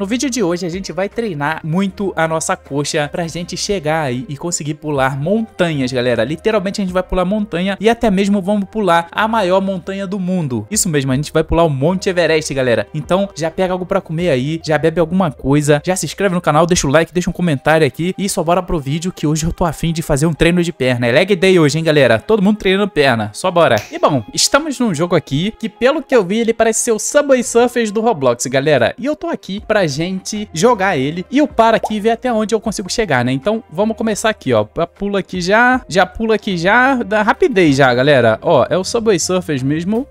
No vídeo de hoje a gente vai treinar muito a nossa coxa pra gente chegar aí e conseguir pular montanhas, galera. Literalmente a gente vai pular montanha e até mesmo vamos pular a maior montanha do mundo. Isso mesmo, a gente vai pular o Monte Everest, galera. Então já pega algo pra comer aí, já bebe alguma coisa, já se inscreve no canal, deixa o like, deixa um comentário aqui e só bora pro vídeo que hoje eu tô afim de fazer um treino de perna. É leg day hoje, hein, galera? Todo mundo treinando perna, só bora. E bom, estamos num jogo aqui que pelo que eu vi ele parece ser o Subway Surfers do Roblox, galera. E eu tô aqui pra gente jogar ele e para aqui e ver até onde eu consigo chegar, né? Então, vamos começar aqui, ó. Pula aqui já, já pula aqui já, da rapidez já, galera. Ó, é o Subway Surfers mesmo.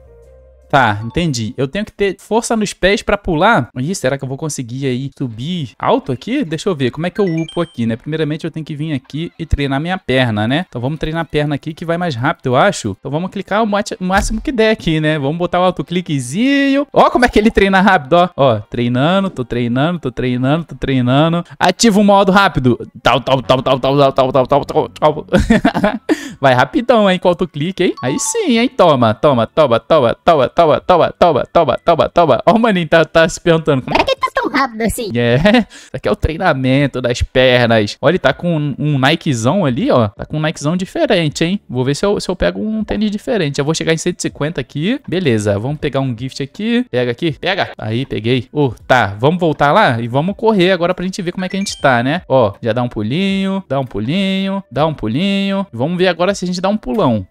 Tá, entendi. Eu tenho que ter força nos pés pra pular. Ih, será que eu vou conseguir aí subir alto aqui? Deixa eu ver. Como é que eu upo aqui, né? Primeiramente eu tenho que vir aqui e treinar minha perna, né? Então vamos treinar a perna aqui que vai mais rápido, eu acho. Então vamos clicar o máximo que der aqui, né? Vamos botar o autocliquezinho. Ó como é que ele treina rápido, ó. Ó, treinando, tô treinando, tô treinando, tô treinando. Ativa o modo rápido. Tal, tal, tal, tal, tal, tal, tal, tal, tal, tal. Vai rapidão, hein, com autoclique, hein? Aí sim, hein? Toma, toma, toma, toma, toma, toma toma, toma, toma, toma, toma, toma. Ó, o maninho tá, tá se perguntando. Como é que ele tá tão rápido assim? É. Isso aqui é o treinamento das pernas. Olha, ele tá com um, um Nikezão ali, ó. Tá com um Nikezão diferente, hein? Vou ver se eu, se eu pego um tênis diferente. Eu vou chegar em 150 aqui. Beleza, vamos pegar um gift aqui. Pega aqui, pega. Aí, peguei. Oh, tá. Vamos voltar lá e vamos correr agora pra gente ver como é que a gente tá, né? Ó, já dá um pulinho, dá um pulinho, dá um pulinho. Vamos ver agora se a gente dá um pulão.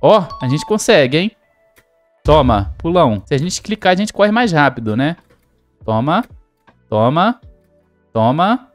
Ó, a gente consegue, hein? Toma, pulão. Se a gente clicar, a gente corre mais rápido, né? Toma. Toma. Toma.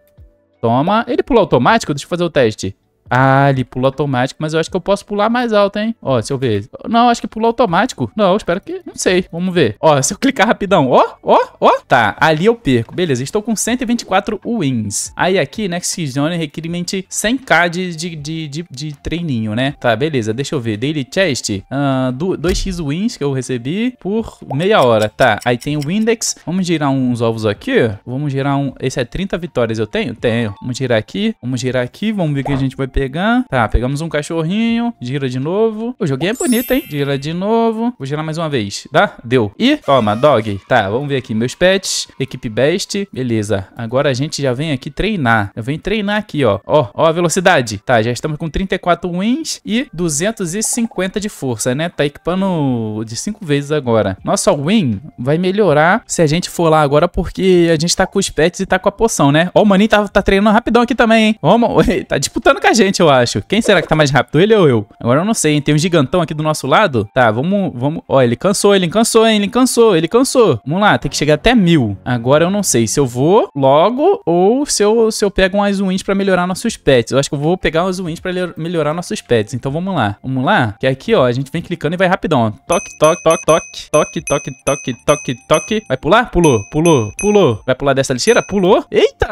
Toma. Ele pulou automático? Deixa eu fazer o teste. Ah, ele pula automático, mas eu acho que eu posso pular mais alto, hein? Ó, deixa eu ver. Não, acho que pula automático. Não, espero que. Não sei. Vamos ver. Ó, se eu clicar rapidão. Ó, ó, ó. Tá, ali eu perco. Beleza, estou com 124 wins. Aí aqui, Next Zone, requerimento 100k de, de, de, de, de treininho, né? Tá, beleza. Deixa eu ver. Daily Chest. Uh, ah, 2x wins que eu recebi por meia hora. Tá, aí tem o Index. Vamos girar uns ovos aqui. Vamos girar um. Esse é 30 vitórias eu tenho? Tenho. Vamos girar aqui. Vamos girar aqui. Vamos ver o que a gente vai pegar. Tá, pegamos um cachorrinho. Gira de novo. O joguinho é bonito, hein? Gira de novo. Vou girar mais uma vez. Dá? Deu. E toma, dog. Tá, vamos ver aqui meus pets. Equipe best. Beleza. Agora a gente já vem aqui treinar. Eu venho treinar aqui, ó. Ó, ó a velocidade. Tá, já estamos com 34 wins e 250 de força, né? Tá equipando de 5 vezes agora. Nossa win vai melhorar se a gente for lá agora porque a gente tá com os pets e tá com a poção, né? Ó, o maninho tá, tá treinando rapidão aqui também, hein? Ó, tá disputando com a gente eu acho. Quem será que tá mais rápido, ele ou eu? Agora eu não sei, hein? Tem um gigantão aqui do nosso lado. Tá, vamos... vamos... Ó, ele cansou, ele cansou, hein? Ele cansou, ele cansou. Vamos lá, tem que chegar até mil. Agora eu não sei se eu vou logo ou se eu, se eu pego umas wins pra melhorar nossos pets. Eu acho que eu vou pegar umas wins pra melhorar nossos pets. Então vamos lá. Vamos lá? Que é aqui, ó, a gente vem clicando e vai rapidão. Toque, toque, toque, toque, toque, toque, toque, toque, toque. Vai pular? Pulou, pulou, pulou. Vai pular dessa lixeira? Pulou. Eita!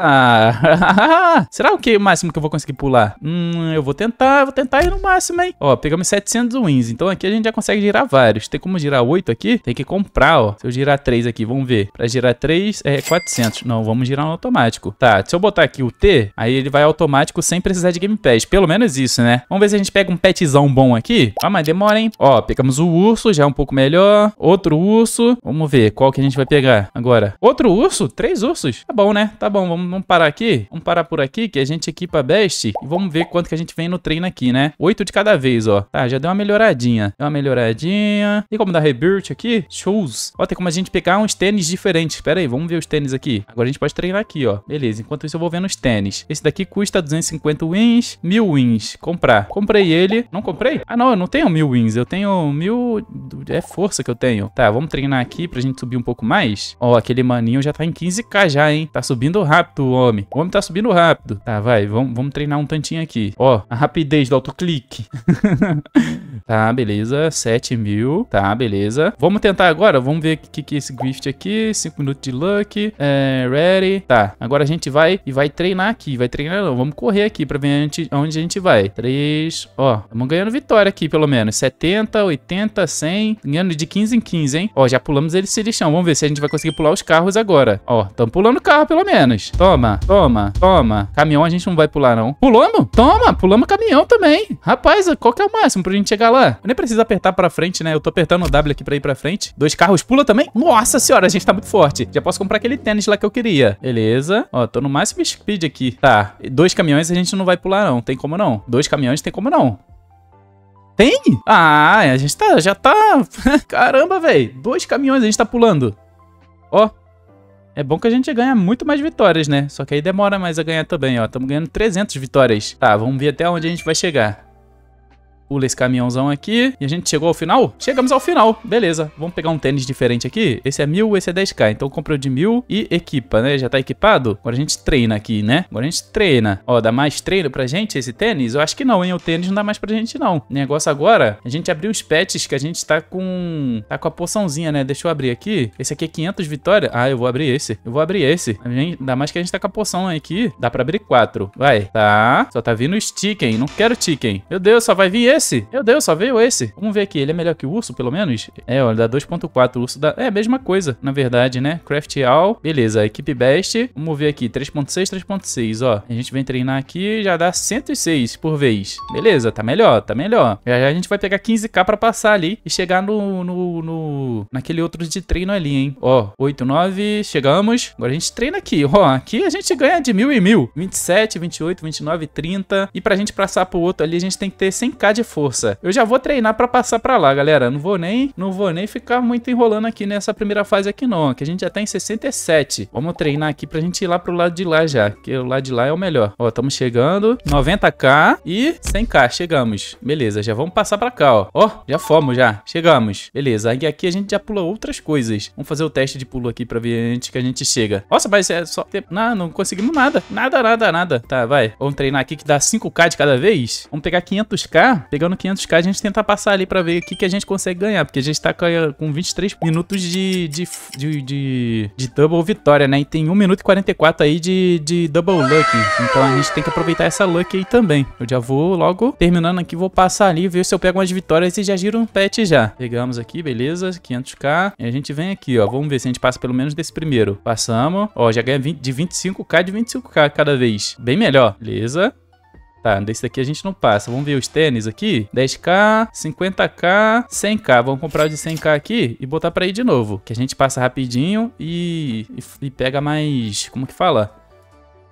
Será o que o máximo que eu vou conseguir pular? Hum, Hum, eu vou tentar, vou tentar ir no máximo, hein? Ó, pegamos 700 wins. Então aqui a gente já consegue girar vários. Tem como girar 8 aqui? Tem que comprar, ó. Se eu girar 3 aqui, vamos ver. Pra girar 3 é 400. Não, vamos girar no automático. Tá, se eu botar aqui o T, aí ele vai automático sem precisar de Game Pass. Pelo menos isso, né? Vamos ver se a gente pega um petzão bom aqui. Ah, mas demora, hein? Ó, pegamos o urso, já é um pouco melhor. Outro urso. Vamos ver qual que a gente vai pegar agora. Outro urso? Três ursos? Tá bom, né? Tá bom, vamos, vamos parar aqui. Vamos parar por aqui, que a gente equipa Best. E vamos ver quanto que a gente vem no treino aqui, né? Oito de cada vez, ó. Tá, já deu uma melhoradinha. Deu uma melhoradinha. Tem como dar rebirth aqui? Shows. Ó, tem como a gente pegar uns tênis diferentes. Pera aí, vamos ver os tênis aqui. Agora a gente pode treinar aqui, ó. Beleza, enquanto isso eu vou vendo os tênis. Esse daqui custa 250 wins, mil wins. Comprar. Comprei ele. Não comprei? Ah, não, eu não tenho mil wins. Eu tenho mil. É força que eu tenho. Tá, vamos treinar aqui pra gente subir um pouco mais. Ó, aquele maninho já tá em 15k já, hein? Tá subindo rápido o homem. O homem tá subindo rápido. Tá, vai, vamos, vamos treinar um tantinho aqui. Ó, a rapidez do autoclique. Tá, beleza. 7 mil. Tá, beleza. Vamos tentar agora. Vamos ver o que, que é esse grift aqui. 5 minutos de luck. É, ready. Tá. Agora a gente vai e vai treinar aqui. Vai treinar não. Vamos correr aqui pra ver onde a gente vai. 3. Ó, estamos ganhando vitória aqui, pelo menos. 70, 80, 100. Ganhando de 15 em 15, hein? Ó, já pulamos eles se lixão. Vamos ver se a gente vai conseguir pular os carros agora. Ó, estamos pulando o carro, pelo menos. Toma, toma, toma. Caminhão a gente não vai pular, não. Pulamos? Toma, pulamos caminhão também. Rapaz, qual que é o máximo pra gente chegar lá? Eu nem precisa apertar pra frente, né? Eu tô apertando o W aqui pra ir pra frente. Dois carros pula também? Nossa senhora, a gente tá muito forte. Já posso comprar aquele tênis lá que eu queria. Beleza. Ó, tô no máximo speed aqui. Tá, dois caminhões a gente não vai pular não. Tem como não. Dois caminhões tem como não. Tem? Ah, a gente tá, já tá... Caramba, velho. Dois caminhões a gente tá pulando. Ó, é bom que a gente ganha muito mais vitórias, né? Só que aí demora mais a ganhar também, ó. Estamos ganhando 300 vitórias. Tá, vamos ver até onde a gente vai chegar. Pula esse caminhãozão aqui. E a gente chegou ao final? Chegamos ao final. Beleza. Vamos pegar um tênis diferente aqui. Esse é 1000, esse é 10k. Então comprou de 1000 e equipa, né? Já tá equipado? Agora a gente treina aqui, né? Agora a gente treina. Ó, dá mais treino pra gente esse tênis? Eu acho que não, hein? O tênis não dá mais pra gente, não. O negócio agora, a gente abriu os pets que a gente tá com... Tá com a poçãozinha, né? Deixa eu abrir aqui. Esse aqui é 500 vitórias. Ah, eu vou abrir esse. Eu vou abrir esse. Ainda mais que a gente tá com a poção aqui. Dá pra abrir quatro. Vai. Tá. Só tá vindo os chicken. Não quero chicken. Meu Deus, só vai vir esse? Meu Deus, só veio esse. Vamos ver aqui, ele é melhor que o urso, pelo menos? É, olha, dá 2.4, o urso dá... É, a mesma coisa, na verdade, né? Craft All, beleza, equipe best. Vamos ver aqui, 3.6, 3.6, ó. A gente vem treinar aqui, já dá 106 por vez. Beleza, tá melhor, tá melhor. Já, já a gente vai pegar 15k pra passar ali e chegar no, no, no... Naquele outro de treino ali, hein? Ó, 8, 9, chegamos. Agora a gente treina aqui, ó. Aqui a gente ganha de mil e mil. 27, 28, 29, 30. E pra gente passar pro outro ali, a gente tem que ter 100k de força. Eu já vou treinar para passar para lá, galera. Não vou nem, não vou nem ficar muito enrolando aqui nessa primeira fase aqui não, que a gente já tá em 67. Vamos treinar aqui pra gente ir lá pro lado de lá já, que o lado de lá é o melhor. Ó, estamos chegando, 90k e 100k, chegamos. Beleza, já vamos passar pra cá, ó. Ó, já fomos já, chegamos. Beleza, e aqui a gente já pula outras coisas. Vamos fazer o teste de pulo aqui pra ver antes que a gente chega. Nossa, mas é só... Não, não conseguimos nada. Nada, nada, nada. Tá, vai. Vamos treinar aqui que dá 5k de cada vez. Vamos pegar 500k, Pegando 500k, a gente tenta passar ali pra ver o que, que a gente consegue ganhar, porque a gente tá com 23 minutos de, de, de, de, de double vitória, né? E tem 1 minuto e 44 aí de, de double luck. Então a gente tem que aproveitar essa luck aí também. Eu já vou logo terminando aqui, vou passar ali, ver se eu pego umas vitórias e já giro um pet já. Pegamos aqui, beleza, 500k. E a gente vem aqui, ó, vamos ver se a gente passa pelo menos desse primeiro. Passamos, ó, já ganha 20, de 25k de 25k cada vez. Bem melhor, beleza. Tá, desse daqui a gente não passa. Vamos ver os tênis aqui. 10k, 50k, 100k. Vamos comprar o de 100k aqui e botar pra ir de novo. Que a gente passa rapidinho e, e, e pega mais... Como que fala?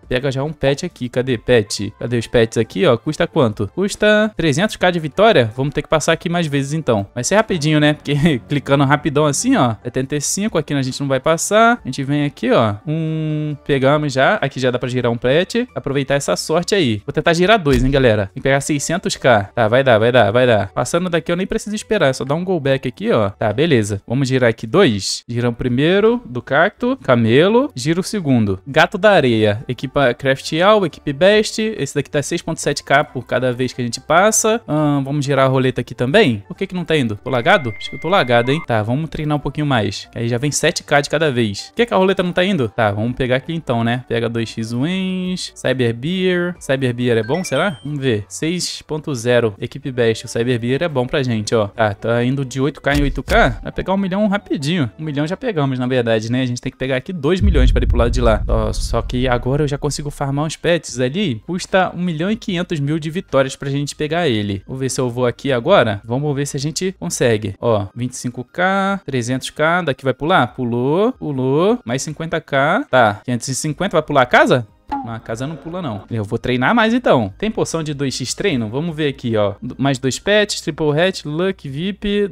Pega já um pet aqui. Cadê pet? Cadê os pets aqui, ó? Custa quanto? Custa 300k de vitória? Vamos ter que passar aqui mais vezes então. Vai ser rapidinho, né? Porque clicando rapidão assim, ó. 75 aqui a gente não vai passar. A gente vem aqui, ó. Um... Pegamos já. Aqui já dá pra girar um pet. Aproveitar essa sorte aí. Vou tentar girar dois, hein, galera? Tem que pegar 600k. Tá, vai dar, vai dar, vai dar. Passando daqui eu nem preciso esperar. É só dar um go back aqui, ó. Tá, beleza. Vamos girar aqui dois. Giramos primeiro do cacto, camelo. Giro o segundo. Gato da areia. Equipe equipa Craftial, equipe Best. Esse daqui tá 6.7k por cada vez que a gente passa. Hum, vamos girar a roleta aqui também. Por que que não tá indo? Tô lagado? Acho que eu tô lagado, hein? Tá, vamos treinar um pouquinho mais. Aí já vem 7k de cada vez. Por que que a roleta não tá indo? Tá, vamos pegar aqui então, né? Pega 2x wins, Cyber Beer. Cyber Beer é bom, será? Vamos ver. 6.0, equipe Best. O Cyber Beer é bom pra gente, ó. Tá, tá indo de 8k em 8k. Vai pegar um milhão rapidinho. Um milhão já pegamos, na verdade, né? A gente tem que pegar aqui 2 milhões pra ir pro lado de lá. Ó, só que agora eu já consigo farmar uns pets ali, custa 1 milhão e 500 mil de vitórias pra gente pegar ele. Vou ver se eu vou aqui agora. Vamos ver se a gente consegue. Ó, 25k, 300k, daqui vai pular? Pulou, pulou, mais 50k. Tá, 550 vai pular a casa? Não, a casa não pula, não. Eu vou treinar mais, então. Tem poção de 2x treino? Vamos ver aqui, ó. Mais dois pets, triple hat, luck, VIP,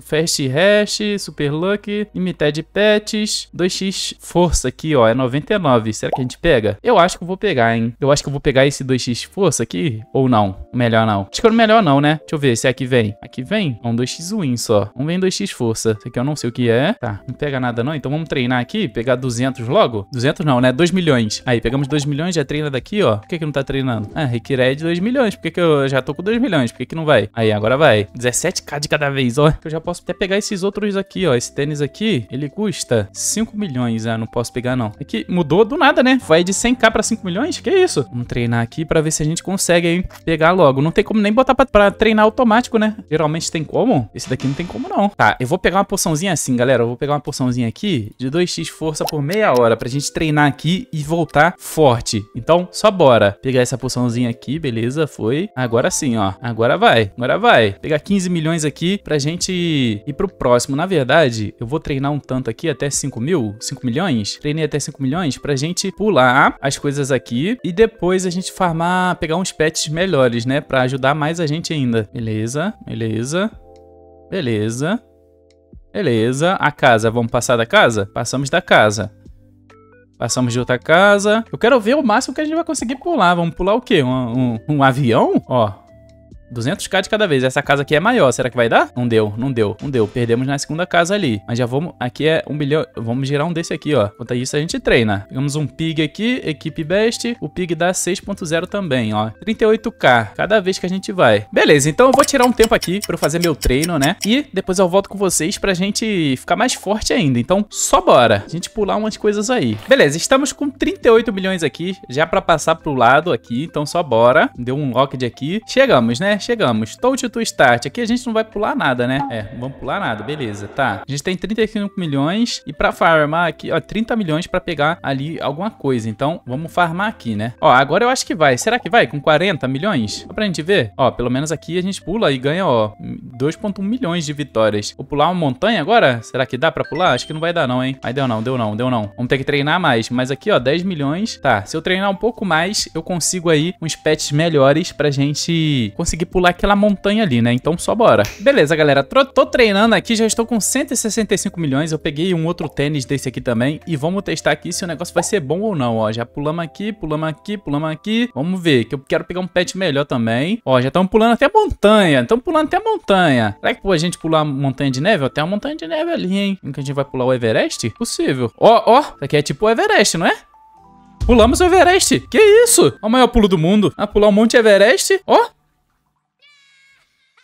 fast hash, super luck, limited pets, 2x força aqui, ó. É 99. Será que a gente pega? Eu acho que eu vou pegar, hein. Eu acho que eu vou pegar esse 2x força aqui, ou não? Melhor não. Acho que é melhor não, né? Deixa eu ver se é aqui vem. Aqui vem? É um 2x win só. Não vem 2x força. Isso aqui eu não sei o que é. Tá, não pega nada não. Então vamos treinar aqui, pegar 200 logo. 200 não, né? 2 milhões. Aí, pegamos temos 2 milhões, já treina daqui, ó. Por que, que não tá treinando? Ah, requer de 2 milhões. Por que, que eu já tô com 2 milhões? Por que, que não vai? Aí, agora vai. 17k de cada vez, ó. Eu já posso até pegar esses outros aqui, ó. Esse tênis aqui, ele custa 5 milhões. Ah, não posso pegar, não. É que mudou do nada, né? Vai de 100k pra 5 milhões? Que isso? Vamos treinar aqui pra ver se a gente consegue, hein? Pegar logo. Não tem como nem botar pra, pra treinar automático, né? Geralmente tem como. Esse daqui não tem como, não. Tá, eu vou pegar uma poçãozinha assim, galera. Eu vou pegar uma poçãozinha aqui de 2x força por meia hora pra gente treinar aqui e voltar forte. Então, só bora. Pegar essa poçãozinha aqui, beleza? Foi. Agora sim, ó. Agora vai. Agora vai. Pegar 15 milhões aqui pra gente ir pro próximo. Na verdade, eu vou treinar um tanto aqui até 5 mil, 5 milhões. Treinei até 5 milhões pra gente pular as coisas aqui e depois a gente farmar, pegar uns pets melhores, né? Pra ajudar mais a gente ainda. Beleza, beleza, beleza. Beleza, a casa, vamos passar da casa? Passamos da casa. Passamos de outra casa. Eu quero ver o máximo que a gente vai conseguir pular. Vamos pular o quê? Um, um, um avião? Ó, 200k de cada vez. Essa casa aqui é maior. Será que vai dar? Não deu, não deu, não deu. Perdemos na segunda casa ali. Mas já vamos... Aqui é um bilhão... Vamos girar um desse aqui, ó. Quanto a isso, a gente treina. Pegamos um pig aqui, equipe best. O pig dá 6.0 também, ó. 38k cada vez que a gente vai. Beleza, então eu vou tirar um tempo aqui pra eu fazer meu treino, né? E depois eu volto com vocês pra gente ficar mais forte ainda. Então, só bora. A gente pular umas coisas aí. Beleza, estamos com 38 milhões aqui. Já pra passar pro lado aqui. Então, só bora. Deu um locked aqui. Chegamos, né? Chegamos. Touch to start. Aqui a gente não vai pular nada, né? É, não vamos pular nada. Beleza, tá. A gente tem 35 milhões e pra farmar aqui, ó, 30 milhões pra pegar ali alguma coisa. Então, vamos farmar aqui, né? Ó, agora eu acho que vai. Será que vai com 40 milhões? Só pra gente ver. Ó, pelo menos aqui a gente pula e ganha, ó, 2.1 milhões de vitórias. Vou pular uma montanha agora? Será que dá pra pular? Acho que não vai dar não, hein? Aí deu não, deu não, deu não. Vamos ter que treinar mais. Mas aqui, ó, 10 milhões. Tá, se eu treinar um pouco mais, eu consigo aí uns pets melhores pra gente conseguir conseguir pular aquela montanha ali, né? Então só bora. Beleza, galera. Tô, tô treinando aqui, já estou com 165 milhões. Eu peguei um outro tênis desse aqui também. E vamos testar aqui se o negócio vai ser bom ou não, ó. Já pulamos aqui, pulamos aqui, pulamos aqui. Vamos ver, que eu quero pegar um pet melhor também. Ó, já estamos pulando até a montanha. Estamos pulando até a montanha. Será que pô, a gente pular montanha de neve? tem uma montanha de neve ali, hein? Em que a gente vai pular o Everest? Possível. Ó, ó. Isso aqui é tipo o Everest, não é? Pulamos o Everest. Que isso? o maior pulo do mundo. Ah, pular um monte de Everest. Ó.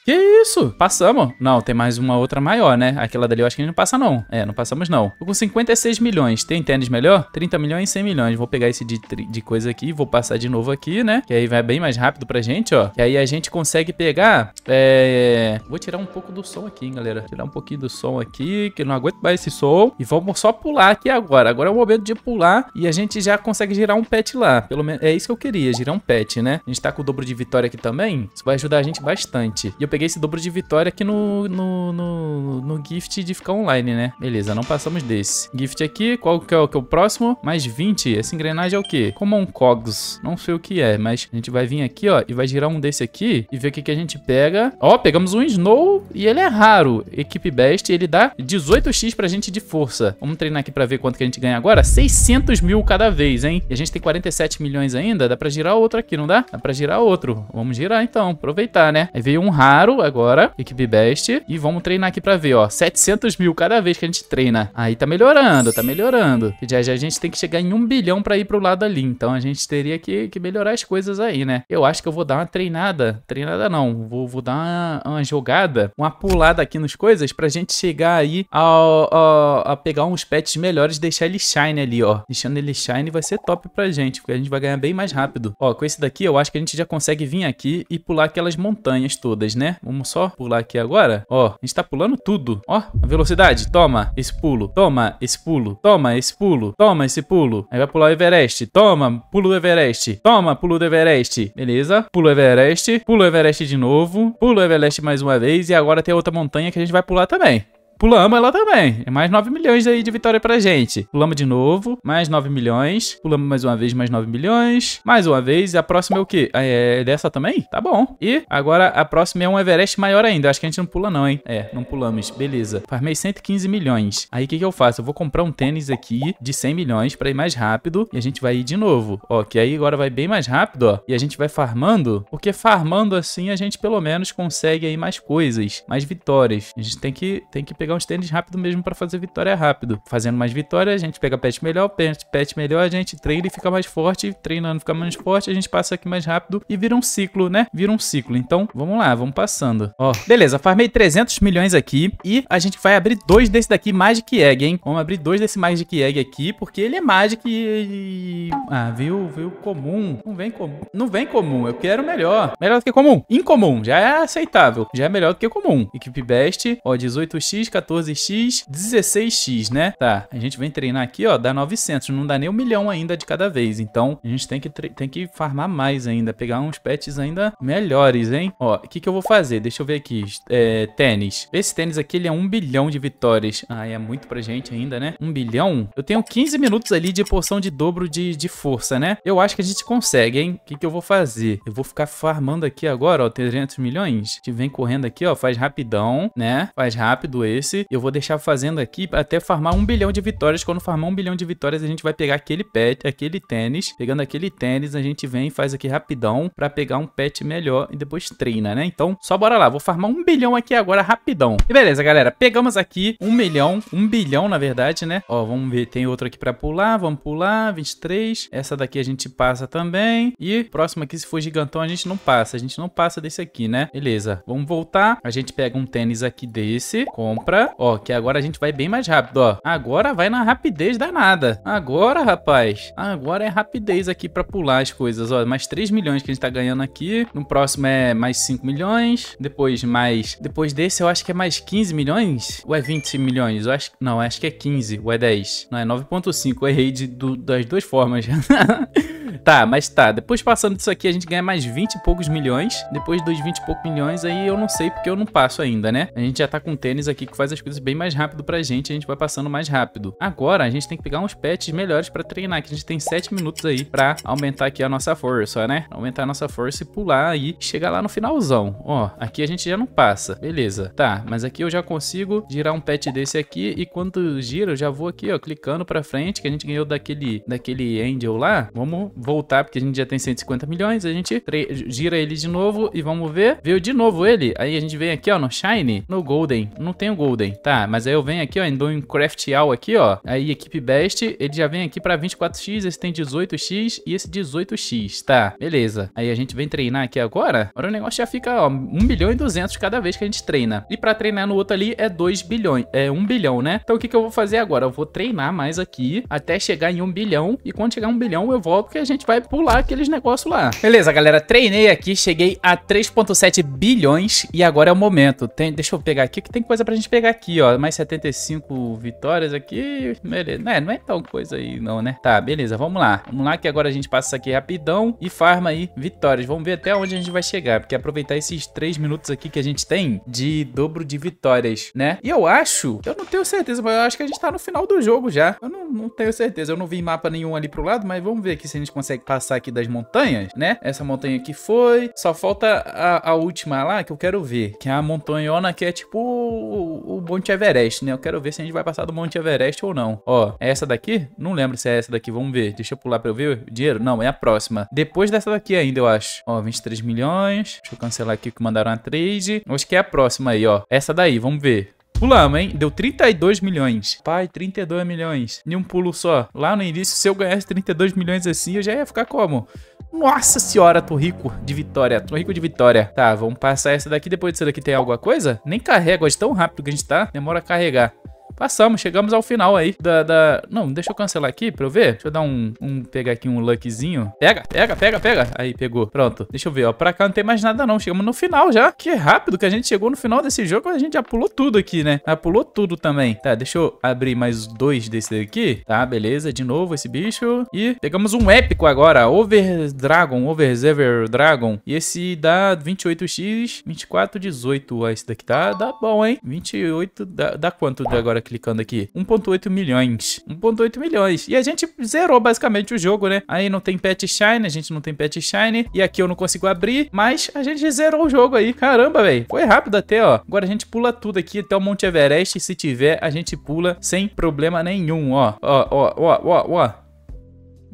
Que isso? Passamos. Não, tem mais uma outra maior, né? Aquela dali eu acho que a gente não passa não. É, não passamos não. Tô com 56 milhões. Tem tênis melhor? 30 milhões e 100 milhões. Vou pegar esse de, de coisa aqui, vou passar de novo aqui, né? Que aí vai bem mais rápido pra gente, ó. Que aí a gente consegue pegar... É... Vou tirar um pouco do som aqui, hein, galera. Tirar um pouquinho do som aqui, que eu não aguento mais esse som. E vamos só pular aqui agora. Agora é o momento de pular e a gente já consegue girar um pet lá. Pelo menos é isso que eu queria, girar um pet, né? A gente tá com o dobro de vitória aqui também. Isso vai ajudar a gente bastante. E eu peguei peguei esse dobro de vitória aqui no, no, no, no gift de ficar online, né? Beleza, não passamos desse. Gift aqui, qual que é o, que é o próximo? Mais 20. Essa engrenagem é o quê? Common Cogs. Não sei o que é, mas a gente vai vir aqui, ó, e vai girar um desse aqui e ver o que, que a gente pega. Ó, pegamos um Snow e ele é raro. Equipe Best, ele dá 18x pra gente de força. Vamos treinar aqui pra ver quanto que a gente ganha agora. 600 mil cada vez, hein? E a gente tem 47 milhões ainda, dá pra girar outro aqui, não dá? Dá pra girar outro. Vamos girar então, aproveitar, né? Aí veio um raro agora, equipe Best, e vamos treinar aqui pra ver, ó. 700 mil cada vez que a gente treina. Aí tá melhorando, tá melhorando. E já, já a gente tem que chegar em um bilhão pra ir pro lado ali. Então a gente teria que, que melhorar as coisas aí, né? Eu acho que eu vou dar uma treinada. Treinada não. Vou, vou dar uma, uma jogada, uma pulada aqui nas coisas pra gente chegar aí ao, ao, a pegar uns pets melhores e deixar ele shine ali, ó. Deixando ele shine vai ser top pra gente, porque a gente vai ganhar bem mais rápido. Ó, com esse daqui eu acho que a gente já consegue vir aqui e pular aquelas montanhas todas, né? Vamos só pular aqui agora. Ó, a gente tá pulando tudo. Ó, a velocidade. Toma esse pulo. Toma esse pulo. Toma esse pulo. Toma esse pulo. Aí vai pular o Everest. Toma, pulo do Everest. Toma, pulo do Everest. Beleza? Pulo o Everest. Pulo o Everest de novo. Pulo o Everest mais uma vez. E agora tem outra montanha que a gente vai pular também. Pulamos ela também. É mais 9 milhões aí de vitória pra gente. Pulamos de novo, mais 9 milhões. Pulamos mais uma vez, mais 9 milhões. Mais uma vez. E a próxima é o quê? Ah, é, é dessa também? Tá bom. E agora a próxima é um Everest maior ainda. Acho que a gente não pula não, hein? É, não pulamos. Beleza. Farmei 115 milhões. Aí o que, que eu faço? Eu vou comprar um tênis aqui de 100 milhões pra ir mais rápido. E a gente vai ir de novo. Ó, que aí agora vai bem mais rápido, ó. E a gente vai farmando. Porque farmando assim a gente pelo menos consegue aí mais coisas. Mais vitórias. A gente tem que, tem que pegar pegar uns tênis rápido mesmo para fazer vitória rápido. Fazendo mais vitória, a gente pega pet melhor, pet, pet melhor, a gente treina e fica mais forte, treinando fica mais forte, a gente passa aqui mais rápido e vira um ciclo, né? Vira um ciclo. Então, vamos lá, vamos passando. Ó, beleza, farmei 300 milhões aqui e a gente vai abrir dois desse daqui Magic Egg, hein? Vamos abrir dois desse Magic Egg aqui, porque ele é Magic e... Ah, viu? Viu comum. Não vem comum. Não vem comum, eu quero melhor. Melhor do que comum. Incomum, já é aceitável. Já é melhor do que comum. Equipe Best, ó, 18x, 14x, 16x, né? Tá, a gente vem treinar aqui, ó, dá 900, não dá nem um milhão ainda de cada vez, então a gente tem que, tem que farmar mais ainda, pegar uns pets ainda melhores, hein? Ó, o que que eu vou fazer? Deixa eu ver aqui, é, tênis. Esse tênis aqui, ele é um bilhão de vitórias. Ah, é muito pra gente ainda, né? um bilhão? Eu tenho 15 minutos ali de porção de dobro de, de força, né? Eu acho que a gente consegue, hein? O que que eu vou fazer? Eu vou ficar farmando aqui agora, ó, 300 milhões. A gente vem correndo aqui, ó, faz rapidão, né? Faz rápido esse esse eu vou deixar fazendo aqui até farmar um bilhão de vitórias. Quando farmar um bilhão de vitórias, a gente vai pegar aquele pet, aquele tênis. Pegando aquele tênis, a gente vem e faz aqui rapidão pra pegar um pet melhor e depois treina, né? Então, só bora lá. Vou farmar um bilhão aqui agora rapidão. E beleza, galera. Pegamos aqui um milhão, um bilhão, na verdade, né? Ó, vamos ver. Tem outro aqui pra pular. Vamos pular. 23. Essa daqui a gente passa também. E próximo aqui, se for gigantão, a gente não passa. A gente não passa desse aqui, né? Beleza. Vamos voltar. A gente pega um tênis aqui desse. Compra agora, ó, que agora a gente vai bem mais rápido, ó. Agora vai na rapidez danada. Agora, rapaz, agora é rapidez aqui pra pular as coisas, ó. Mais 3 milhões que a gente tá ganhando aqui. No próximo é mais 5 milhões. Depois mais... Depois desse eu acho que é mais 15 milhões? Ou é 20 milhões? Eu acho... Não, acho que é 15. Ou é 10. Não, é 9.5. Eu errei de, do, das duas formas. Tá, mas tá. Depois passando disso aqui, a gente ganha mais 20 e poucos milhões. Depois dos 20 e poucos milhões, aí eu não sei porque eu não passo ainda, né? A gente já tá com tênis aqui que faz as coisas bem mais rápido pra gente. A gente vai passando mais rápido. Agora, a gente tem que pegar uns pets melhores pra treinar, que a gente tem 7 minutos aí pra aumentar aqui a nossa força, né? Aumentar a nossa força e pular aí, chegar lá no finalzão. Ó, aqui a gente já não passa. Beleza. Tá, mas aqui eu já consigo girar um pet desse aqui e quando gira, eu já vou aqui, ó, clicando pra frente, que a gente ganhou daquele, daquele Angel lá. vamos voltar, porque a gente já tem 150 milhões, a gente gira ele de novo e vamos ver. Veio de novo ele. Aí a gente vem aqui, ó, no Shine, no Golden. Não tem o Golden. Tá, mas aí eu venho aqui, ó, em um Craft All aqui, ó. Aí equipe Best, ele já vem aqui pra 24x, esse tem 18x e esse 18x, tá? Beleza. Aí a gente vem treinar aqui agora. Agora o negócio já fica, ó, 1 bilhão e 200 cada vez que a gente treina. E pra treinar no outro ali é 2 bilhões, é 1 bilhão, né? Então o que que eu vou fazer agora? Eu vou treinar mais aqui até chegar em 1 bilhão e quando chegar a 1 bilhão eu volto porque a gente gente vai pular aqueles negócios lá. Beleza, galera. Treinei aqui, cheguei a 3.7 bilhões e agora é o momento. Tem, deixa eu pegar aqui, que tem coisa pra gente pegar aqui, ó. Mais 75 vitórias aqui. Beleza. Não é, não é tão coisa aí não, né? Tá, beleza. Vamos lá. Vamos lá que agora a gente passa isso aqui rapidão e farma aí vitórias. Vamos ver até onde a gente vai chegar, porque aproveitar esses 3 minutos aqui que a gente tem de dobro de vitórias, né? E eu acho, eu não tenho certeza, mas eu acho que a gente tá no final do jogo já. Eu não, não tenho certeza. Eu não vi mapa nenhum ali pro lado, mas vamos ver aqui se a gente consegue consegue passar aqui das montanhas, né? Essa montanha aqui foi. Só falta a, a última lá que eu quero ver, que é a montanhona que é tipo o, o Monte Everest, né? Eu quero ver se a gente vai passar do Monte Everest ou não. Ó, é essa daqui? Não lembro se é essa daqui, vamos ver. Deixa eu pular pra eu ver o dinheiro. Não, é a próxima. Depois dessa daqui ainda, eu acho. Ó, 23 milhões. Deixa eu cancelar aqui que mandaram a trade. Acho que é a próxima aí, ó. Essa daí, vamos ver. Pulamos, hein? Deu 32 milhões. Pai, 32 milhões. Em um pulo só. Lá no início, se eu ganhasse 32 milhões assim, eu já ia ficar como? Nossa senhora, tô rico de vitória. Tô rico de vitória. Tá, vamos passar essa daqui. Depois disso daqui tem alguma coisa? Nem carrega, hoje tão rápido que a gente tá. Demora a carregar. Passamos, chegamos ao final aí da, da... Não, deixa eu cancelar aqui pra eu ver. Deixa eu dar um, um... Pegar aqui um luckzinho. Pega, pega, pega, pega. Aí, pegou. Pronto. Deixa eu ver, ó. Pra cá não tem mais nada não. Chegamos no final já. Que rápido que a gente chegou no final desse jogo. A gente já pulou tudo aqui, né? Já pulou tudo também. Tá, deixa eu abrir mais dois desse daqui. Tá, beleza. De novo esse bicho. E pegamos um épico agora. Over Dragon, Over Zever Dragon. E esse dá 28x, 24, 18. Ó, esse daqui tá... Dá tá bom, hein? 28... Dá, dá quanto agora? agora clicando aqui. 1.8 milhões. 1.8 milhões. E a gente zerou basicamente o jogo, né? Aí não tem pet shine, a gente não tem pet shine. E aqui eu não consigo abrir, mas a gente zerou o jogo aí. Caramba, velho. Foi rápido até, ó. Agora a gente pula tudo aqui até o Monte Everest. Se tiver, a gente pula sem problema nenhum, ó. Ó, ó, ó, ó, ó.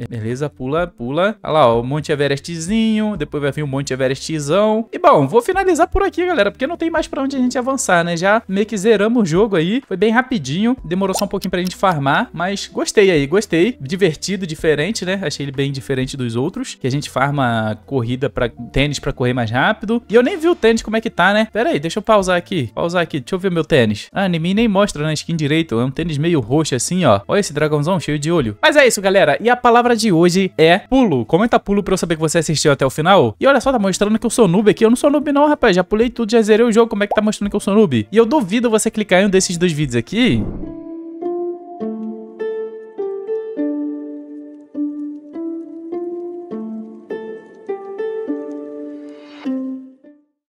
Beleza, pula, pula. Olha lá, ó, o Monte Everestzinho. Depois vai vir o Monte Everestzão. E bom, vou finalizar por aqui, galera, porque não tem mais pra onde a gente avançar, né? Já meio que zeramos o jogo aí. Foi bem rapidinho. Demorou só um pouquinho pra gente farmar, mas gostei aí, gostei. Divertido, diferente, né? Achei ele bem diferente dos outros. Que a gente farma corrida pra tênis pra correr mais rápido. E eu nem vi o tênis como é que tá, né? Pera aí, deixa eu pausar aqui. Pausar aqui, deixa eu ver meu tênis. Ah, nem, nem mostra na skin direito. É um tênis meio roxo assim, ó. Olha esse dragãozão cheio de olho. Mas é isso, galera. E a palavra palavra de hoje é pulo. Comenta pulo pra eu saber que você assistiu até o final. E olha só, tá mostrando que eu sou noob aqui. Eu não sou noob não, rapaz. Já pulei tudo, já zerei o jogo. Como é que tá mostrando que eu sou noob? E eu duvido você clicar em um desses dois vídeos aqui